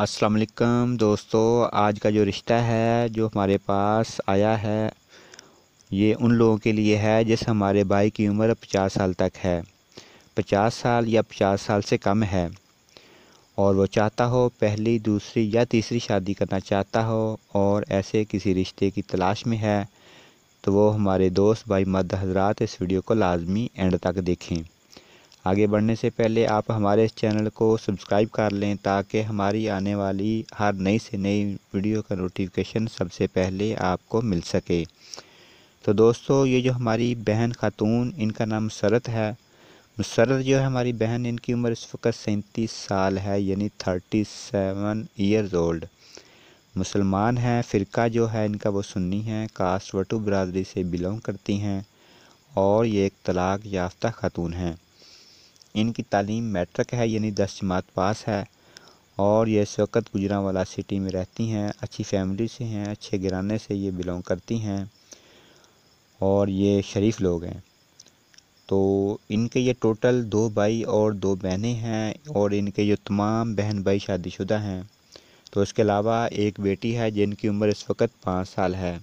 अस्सलाम वालेकुम दोस्तों आज का जो रिश्ता है जो हमारे पास आया है ये उन लोगों के लिए है जिस हमारे भाई की उम्र पचास साल तक है पचास साल या पचास साल से कम है और वो चाहता हो पहली दूसरी या तीसरी शादी करना चाहता हो और ऐसे किसी रिश्ते की तलाश में है तो वो हमारे दोस्त भाई मद हजरात इस वीडियो को लाजमी एंड तक देखें आगे बढ़ने से पहले आप हमारे इस चैनल को सब्सक्राइब कर लें ताकि हमारी आने वाली हर नई से नई वीडियो का नोटिफिकेशन सबसे पहले आपको मिल सके तो दोस्तों ये जो हमारी बहन खातून इनका नाम सरत है मुसरत जो है हमारी बहन इनकी उम्र इस वक्त सैंतीस साल है यानी थर्टी सेवन ईयर्स ओल्ड मुसलमान हैं फ़िरका जो है इनका वो सुन्नी है कास्ट वटू बरदरी से बिलोंग करती हैं और ये एक तलाक याफ्ता खातून हैं इनकी तालीम मैट्रिक है यानी दस जमात पास है और ये इस वक्त गुजरावाला सिटी में रहती हैं अच्छी फैमिली से हैं अच्छे घराने से ये बिलोंग करती हैं और ये शरीफ लोग हैं तो इनके ये टोटल दो भाई और दो बहनें हैं और इनके ये तमाम बहन भाई शादीशुदा हैं तो इसके अलावा एक बेटी है जिनकी उम्र इस वक्त पाँच साल है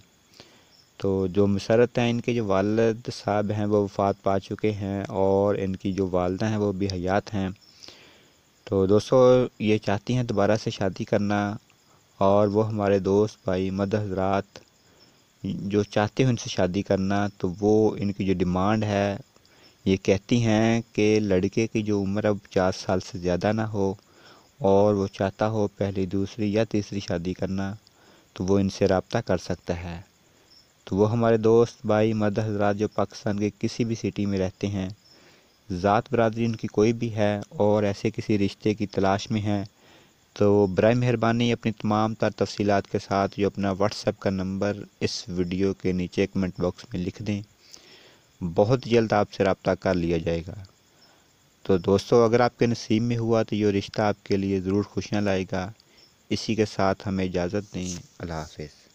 तो जो मसरत हैं इनके जो वालद साहब हैं वो वफ़ात पा चुके हैं और इनकी जो वालदा हैं वो भी हयात हैं तो दोस्तों ये चाहती हैं दोबारा से शादी करना और वो हमारे दोस्त भाई मद हजरात जो चाहते हैं उनसे शादी करना तो वो इनकी जो डिमांड है ये कहती हैं कि लड़के की जो उम्र अब पचास साल से ज़्यादा ना हो और वो चाहता हो पहली दूसरी या तीसरी शादी करना तो वो इनसे रबता कर सकता है तो वो हमारे दोस्त भाई मद हज़रा जो पाकिस्तान के किसी भी सिटी में रहते हैं ज़ात बरदरी उनकी कोई भी है और ऐसे किसी रिश्ते की तलाश में हैं तो बर मेहरबानी अपनी तमाम तर तफसीत के साथ जो अपना व्हाट्सएप का नंबर इस वीडियो के नीचे कमेंट बॉक्स में लिख दें बहुत जल्द आपसे रबता कर लिया जाएगा तो दोस्तों अगर आपके नसीब में हुआ तो ये रिश्ता आपके लिए ज़रूर खुशियाँ लाएगा इसी के साथ हमें इजाज़त दें अल्लाह हाफिज़